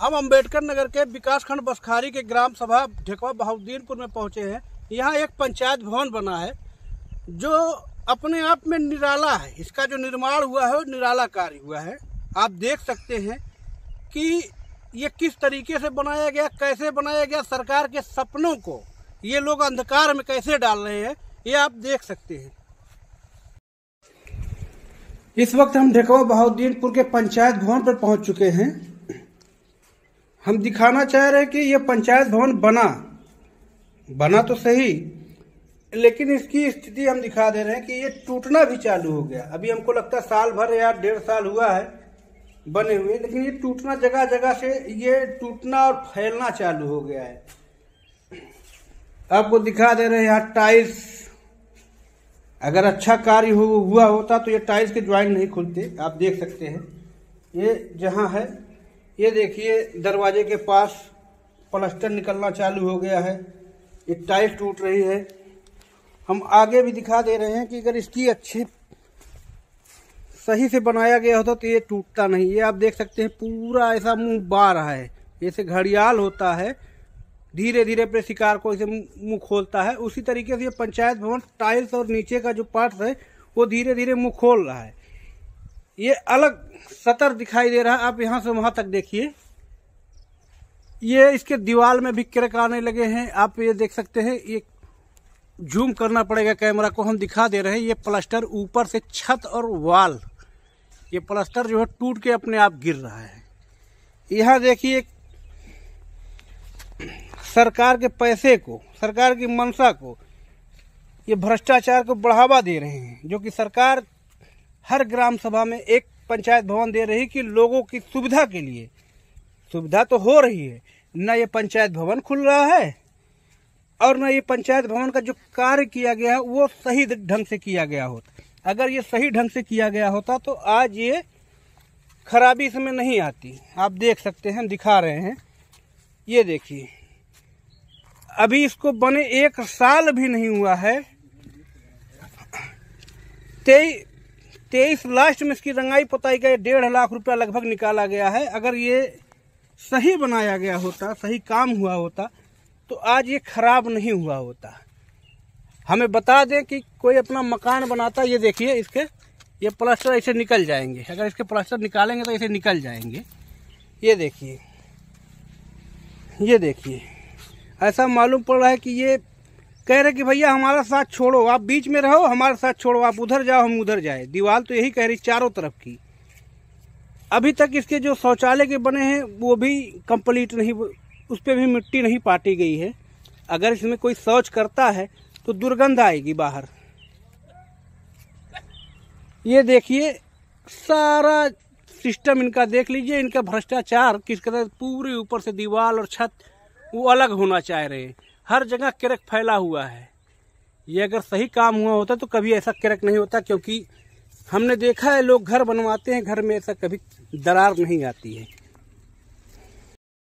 हम अंबेडकर नगर के विकासखंड बसखारी के ग्राम सभा ढेकवा बहाउद्दीनपुर में पहुंचे हैं यहाँ एक पंचायत भवन बना है जो अपने आप में निराला है इसका जो निर्माण हुआ है वो निराला कार्य हुआ है आप देख सकते हैं कि ये किस तरीके से बनाया गया कैसे बनाया गया सरकार के सपनों को ये लोग अंधकार में कैसे डाल रहे हैं ये आप देख सकते हैं इस वक्त हम ढेकवा बहाउद्दीनपुर के पंचायत भवन पर पहुंच चुके हैं हम दिखाना चाह रहे हैं कि यह पंचायत भवन बना बना तो सही लेकिन इसकी स्थिति हम दिखा दे रहे हैं कि ये टूटना भी चालू हो गया अभी हमको लगता है साल भर या डेढ़ साल हुआ है बने हुए लेकिन ये टूटना जगह जगह से ये टूटना और फैलना चालू हो गया है आपको दिखा दे रहे हैं यहाँ टाइल्स अगर अच्छा कार्य हुआ होता तो ये टाइल्स के ज्वाइंट नहीं खुलते आप देख सकते हैं ये जहाँ है ये देखिए दरवाजे के पास प्लस्टर निकलना चालू हो गया है ये टाइल टूट रही है हम आगे भी दिखा दे रहे हैं कि अगर इसकी अच्छी सही से बनाया गया होता तो ये टूटता नहीं ये आप देख सकते हैं पूरा ऐसा मुंह बा रहा है जैसे घड़ियाल होता है धीरे धीरे अपने शिकार को इसे मुंह खोलता है उसी तरीके से ये पंचायत भवन टाइल्स और नीचे का जो पार्ट है वो धीरे धीरे मुंह खोल रहा है ये अलग सतर दिखाई दे रहा है आप यहाँ से वहाँ तक देखिए ये इसके दीवार में भी क्रक आने लगे हैं आप ये देख सकते हैं ये जूम करना पड़ेगा कैमरा को हम दिखा दे रहे हैं ये प्लास्टर ऊपर से छत और वाल ये प्लास्टर जो है टूट के अपने आप गिर रहा है यहाँ देखिए सरकार के पैसे को सरकार की मंशा को ये भ्रष्टाचार को बढ़ावा दे रहे हैं जो कि सरकार हर ग्राम सभा में एक पंचायत भवन दे रही कि लोगों की सुविधा के लिए सुविधा तो हो रही है न ये पंचायत भवन खुल रहा है और न ये पंचायत भवन का जो कार्य किया गया है वो सही ढंग से किया गया होता अगर ये सही ढंग से किया गया होता तो आज ये खराबी इसमें नहीं आती आप देख सकते हैं दिखा रहे हैं ये देखिए अभी इसको बने एक साल भी नहीं हुआ है तेई तेईस लास्ट में इसकी रंगाई पोताई का डेढ़ लाख रुपया लगभग निकाला गया है अगर ये सही बनाया गया होता सही काम हुआ होता तो आज ये खराब नहीं हुआ होता हमें बता दें कि कोई अपना मकान बनाता ये देखिए इसके ये प्लास्टर ऐसे निकल जाएंगे अगर इसके प्लास्टर निकालेंगे तो ऐसे निकल जाएंगे ये देखिए ये देखिए ऐसा मालूम पड़ रहा है कि ये कह रहे कि भैया हमारा साथ छोड़ो आप बीच में रहो हमारे साथ छोड़ो आप उधर जाओ हम उधर जाए दीवार तो यही कह रही चारों तरफ की अभी तक इसके जो शौचालय के बने हैं वो भी कंप्लीट नहीं उस पर भी मिट्टी नहीं पाटी गई है अगर इसमें कोई शौच करता है तो दुर्गंध आएगी बाहर ये देखिए सारा सिस्टम इनका देख लीजिए इनका भ्रष्टाचार किस कदर पूरे ऊपर से दीवार और छत वो अलग होना चाह रहे हैं हर जगह क्रैक फैला हुआ है ये अगर सही काम हुआ होता तो कभी ऐसा क्रैक नहीं होता क्योंकि हमने देखा है लोग घर बनवाते हैं घर में ऐसा कभी दरार नहीं आती है